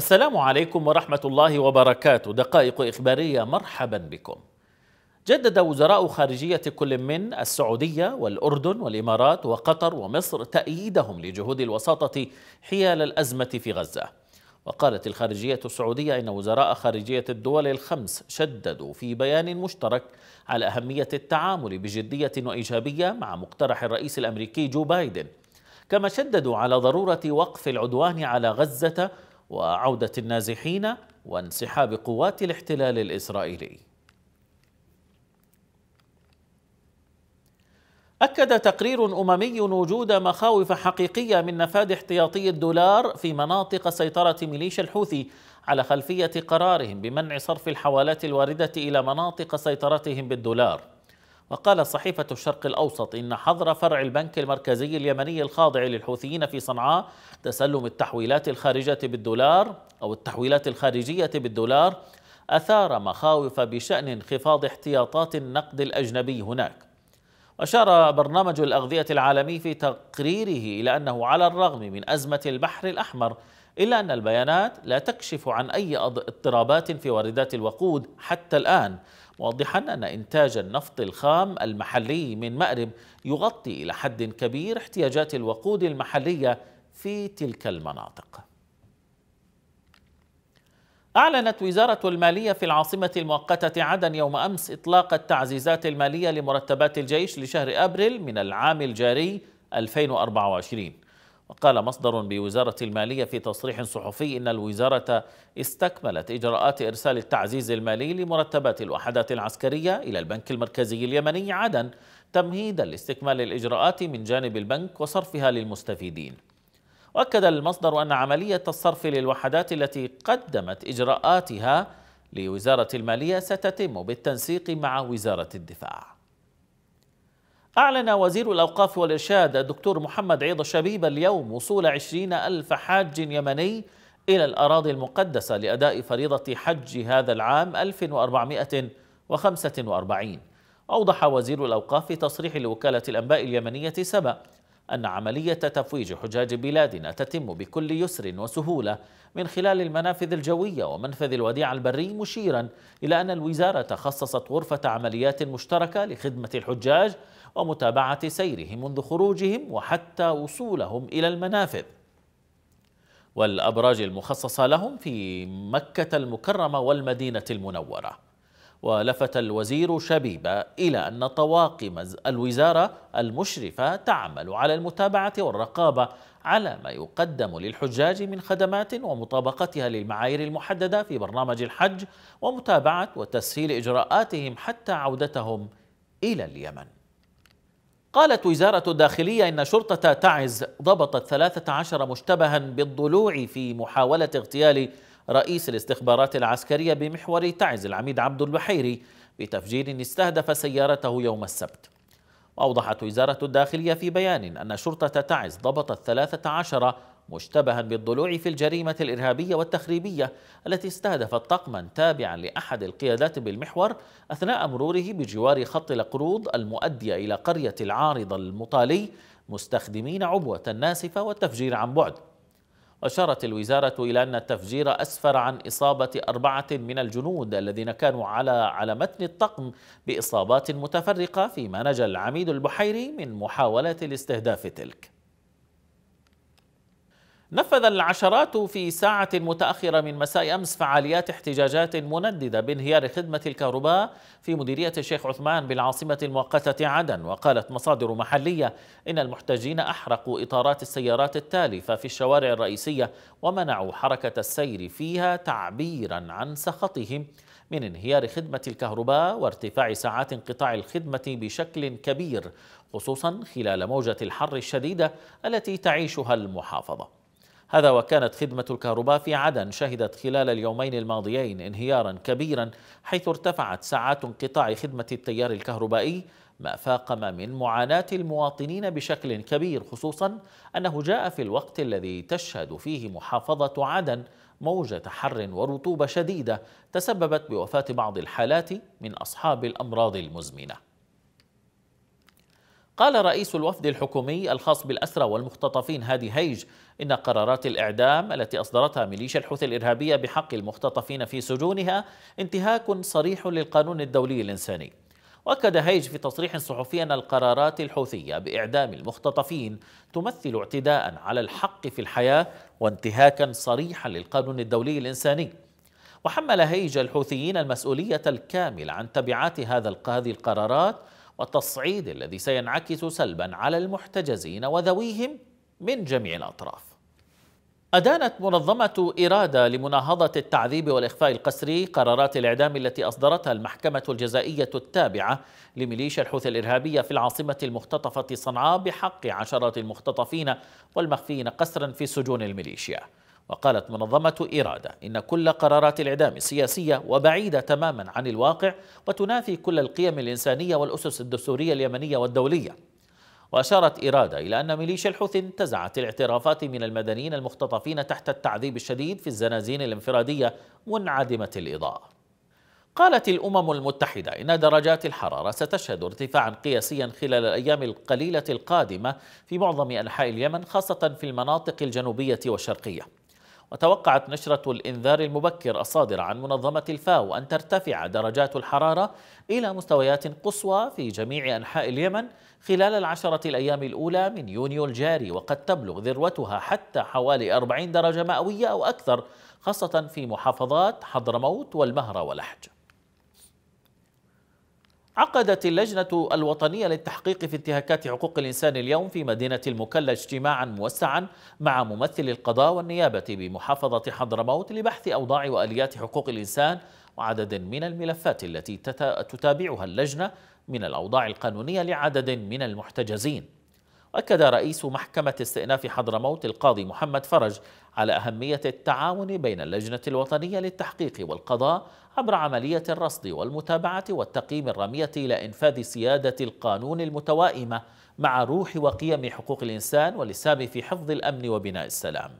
السلام عليكم ورحمة الله وبركاته دقائق إخبارية مرحبا بكم جدد وزراء خارجية كل من السعودية والأردن والإمارات وقطر ومصر تأييدهم لجهود الوساطة حيال الأزمة في غزة وقالت الخارجية السعودية إن وزراء خارجية الدول الخمس شددوا في بيان مشترك على أهمية التعامل بجدية وإيجابية مع مقترح الرئيس الأمريكي جو بايدن كما شددوا على ضرورة وقف العدوان على غزة وعودة النازحين وانسحاب قوات الاحتلال الإسرائيلي أكد تقرير أممي وجود مخاوف حقيقية من نفاد احتياطي الدولار في مناطق سيطرة ميليشيا الحوثي على خلفية قرارهم بمنع صرف الحوالات الواردة إلى مناطق سيطرتهم بالدولار وقال صحيفة الشرق الأوسط إن حظر فرع البنك المركزي اليمني الخاضع للحوثيين في صنعاء تسلم التحويلات الخارجة بالدولار أو التحويلات الخارجية بالدولار أثار مخاوف بشأن انخفاض احتياطات النقد الأجنبي هناك أشار برنامج الأغذية العالمي في تقريره إلى أنه على الرغم من أزمة البحر الأحمر إلا أن البيانات لا تكشف عن أي اضطرابات في واردات الوقود حتى الآن واضحا أن إنتاج النفط الخام المحلي من مأرب يغطي إلى حد كبير احتياجات الوقود المحلية في تلك المناطق أعلنت وزارة المالية في العاصمة المؤقتة عدن يوم أمس إطلاق التعزيزات المالية لمرتبات الجيش لشهر أبريل من العام الجاري 2024 وقال مصدر بوزارة المالية في تصريح صحفي إن الوزارة استكملت إجراءات إرسال التعزيز المالي لمرتبات الوحدات العسكرية إلى البنك المركزي اليمني عدن تمهيدا لاستكمال الإجراءات من جانب البنك وصرفها للمستفيدين وأكد المصدر أن عملية الصرف للوحدات التي قدمت إجراءاتها لوزارة المالية ستتم بالتنسيق مع وزارة الدفاع أعلن وزير الأوقاف والإرشاد الدكتور محمد عيض الشبيب اليوم وصول عشرين ألف حاج يمني إلى الأراضي المقدسة لأداء فريضة حج هذا العام 1445 أوضح وزير الأوقاف في تصريح لوكالة الأنباء اليمنية سبأ أن عملية تفويج حجاج بلادنا تتم بكل يسر وسهولة من خلال المنافذ الجوية ومنفذ الوديع البري مشيرا إلى أن الوزارة خصصت غرفة عمليات مشتركة لخدمة الحجاج ومتابعة سيرهم منذ خروجهم وحتى وصولهم إلى المنافذ والأبراج المخصصة لهم في مكة المكرمة والمدينة المنورة ولفت الوزير شبيبة إلى أن طواقم الوزارة المشرفة تعمل على المتابعة والرقابة على ما يقدم للحجاج من خدمات ومطابقتها للمعايير المحددة في برنامج الحج ومتابعة وتسهيل إجراءاتهم حتى عودتهم إلى اليمن قالت وزارة الداخلية إن شرطة تعز ضبطت 13 مشتبها بالضلوع في محاولة اغتيال رئيس الاستخبارات العسكرية بمحور تعز العميد عبد البحيري بتفجير استهدف سيارته يوم السبت وأوضحت وزارة الداخلية في بيان أن شرطة تعز ضبطت 13 مشتبها بالضلوع في الجريمة الإرهابية والتخريبية التي استهدفت طقما تابعا لأحد القيادات بالمحور أثناء مروره بجوار خط القروض المؤدية إلى قرية العارضة المطالي مستخدمين عبوة ناسفة والتفجير عن بعد أشارت الوزارة إلى أن التفجير أسفر عن إصابة أربعة من الجنود الذين كانوا على على متن الطقم بإصابات متفرقة فيما نجا العميد البحيري من محاولات الاستهداف تلك نفذ العشرات في ساعة متأخرة من مساء أمس فعاليات احتجاجات منددة بانهيار خدمة الكهرباء في مديرية الشيخ عثمان بالعاصمة المؤقتة عدن وقالت مصادر محلية إن المحتجين أحرقوا إطارات السيارات التالفة في الشوارع الرئيسية ومنعوا حركة السير فيها تعبيرا عن سخطهم من انهيار خدمة الكهرباء وارتفاع ساعات انقطاع الخدمة بشكل كبير خصوصا خلال موجة الحر الشديدة التي تعيشها المحافظة هذا وكانت خدمة الكهرباء في عدن شهدت خلال اليومين الماضيين انهيارا كبيرا حيث ارتفعت ساعات انقطاع خدمة التيار الكهربائي ما فاقم من معاناة المواطنين بشكل كبير خصوصا أنه جاء في الوقت الذي تشهد فيه محافظة عدن موجة حر ورطوبة شديدة تسببت بوفاة بعض الحالات من أصحاب الأمراض المزمنة قال رئيس الوفد الحكومي الخاص بالأسرى والمختطفين هادي هيج إن قرارات الإعدام التي أصدرتها ميليشيا الحوثي الإرهابية بحق المختطفين في سجونها انتهاك صريح للقانون الدولي الإنساني وأكد هيج في تصريح صحفي أن القرارات الحوثية بإعدام المختطفين تمثل اعتداء على الحق في الحياة وانتهاكا صريحا للقانون الدولي الإنساني وحمل هيج الحوثيين المسؤولية الكاملة عن تبعات هذا هذه القرارات والتصعيد الذي سينعكس سلبا على المحتجزين وذويهم من جميع الأطراف أدانت منظمة إرادة لمناهضة التعذيب والإخفاء القسري قرارات الإعدام التي أصدرتها المحكمة الجزائية التابعة لميليشيا الحوثي الإرهابية في العاصمة المختطفة صنعاء بحق عشرات المختطفين والمخفيين قسرا في سجون الميليشيا وقالت منظمة إرادة إن كل قرارات الإعدام سياسية وبعيدة تماما عن الواقع وتنافي كل القيم الإنسانية والأسس الدستورية اليمنية والدولية وأشارت إرادة إلى أن ميليشيا الحوثي انتزعت الاعترافات من المدنيين المختطفين تحت التعذيب الشديد في الزنازين الانفرادية منعدمة الإضاءة قالت الأمم المتحدة إن درجات الحرارة ستشهد ارتفاعا قياسيا خلال الأيام القليلة القادمة في معظم أنحاء اليمن خاصة في المناطق الجنوبية والشرقية وتوقعت نشرة الإنذار المبكر الصادرة عن منظمة الفاو أن ترتفع درجات الحرارة إلى مستويات قصوى في جميع أنحاء اليمن خلال العشرة الأيام الأولى من يونيو الجاري وقد تبلغ ذروتها حتى حوالي 40 درجة مئوية أو أكثر خاصة في محافظات حضرموت والمهرة ولحج عقدت اللجنة الوطنية للتحقيق في انتهاكات حقوق الإنسان اليوم في مدينة المكلا اجتماعا موسعا مع ممثل القضاء والنيابة بمحافظة حضرموت لبحث أوضاع وآليات حقوق الإنسان وعدد من الملفات التي تتابعها اللجنة من الأوضاع القانونية لعدد من المحتجزين أكد رئيس محكمة استئناف حضرموت القاضي محمد فرج على أهمية التعاون بين اللجنة الوطنية للتحقيق والقضاء عبر عملية الرصد والمتابعة والتقييم الرمية إلى إنفاذ سيادة القانون المتوائمة مع روح وقيم حقوق الإنسان والإسهام في حفظ الأمن وبناء السلام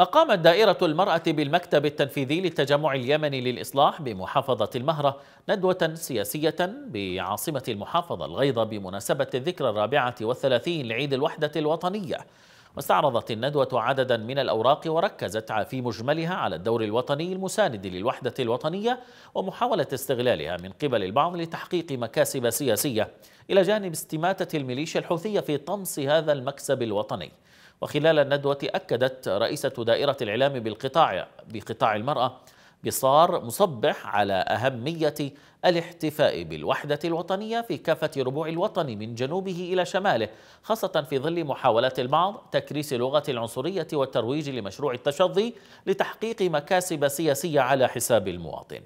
أقامت دائرة المرأة بالمكتب التنفيذي للتجمع اليمني للإصلاح بمحافظة المهرة ندوة سياسية بعاصمة المحافظة الغيضة بمناسبة الذكرى الرابعة والثلاثين لعيد الوحدة الوطنية واستعرضت الندوة عددا من الأوراق وركزت في مجملها على الدور الوطني المساند للوحدة الوطنية ومحاولة استغلالها من قبل البعض لتحقيق مكاسب سياسية إلى جانب استماتة الميليشيا الحوثية في طمس هذا المكسب الوطني وخلال الندوة أكدت رئيسة دائرة الإعلام بالقطاع بقطاع المرأة بصار مصبح على أهمية الاحتفاء بالوحدة الوطنية في كافة ربوع الوطن من جنوبه إلى شماله خاصة في ظل محاولات البعض تكريس لغة العنصرية والترويج لمشروع التشظي لتحقيق مكاسب سياسية على حساب المواطن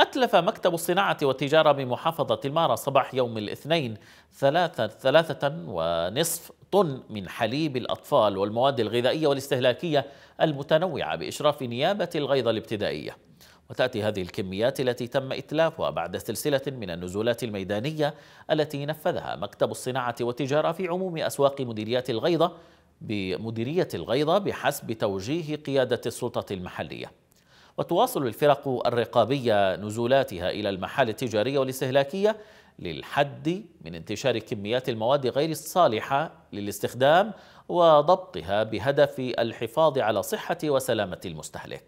أتلف مكتب الصناعة والتجارة بمحافظة المارة صباح يوم الاثنين ثلاثة, ثلاثة ونصف طن من حليب الأطفال والمواد الغذائية والاستهلاكية المتنوعة بإشراف نيابة الغيضة الابتدائية وتأتي هذه الكميات التي تم إتلافها بعد سلسلة من النزولات الميدانية التي نفذها مكتب الصناعة والتجارة في عموم أسواق مديريات الغيضة بمديرية الغيضة بحسب توجيه قيادة السلطة المحلية وتواصل الفرق الرقابية نزولاتها إلى المحال التجارية والاستهلاكية للحد من انتشار كميات المواد غير الصالحة للاستخدام وضبطها بهدف الحفاظ على صحة وسلامة المستهلك.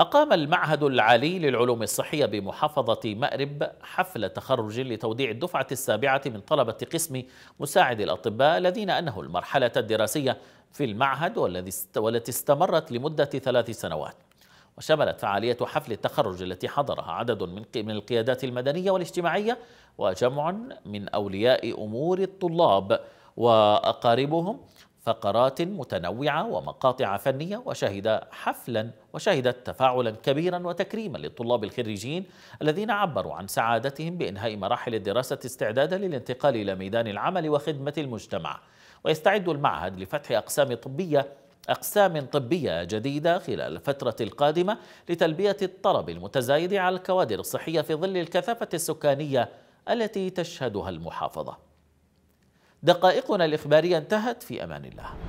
أقام المعهد العالي للعلوم الصحية بمحافظة مأرب حفل تخرج لتوديع الدفعة السابعة من طلبة قسم مساعد الأطباء الذين أنهوا المرحلة الدراسية في المعهد والتي استمرت لمدة ثلاث سنوات وشملت فعالية حفل التخرج التي حضرها عدد من القيادات المدنية والاجتماعية وجمع من أولياء أمور الطلاب وأقاربهم فقرات متنوعة ومقاطع فنية وشهد حفلا وشهدت تفاعلا كبيرا وتكريما للطلاب الخريجين الذين عبروا عن سعادتهم بإنهاء مراحل الدراسة استعدادا للانتقال إلى ميدان العمل وخدمة المجتمع ويستعد المعهد لفتح أقسام طبية أقسام طبية جديدة خلال الفترة القادمة لتلبية الطلب المتزايد على الكوادر الصحية في ظل الكثافة السكانية التي تشهدها المحافظة دقائقنا الإخبارية انتهت في أمان الله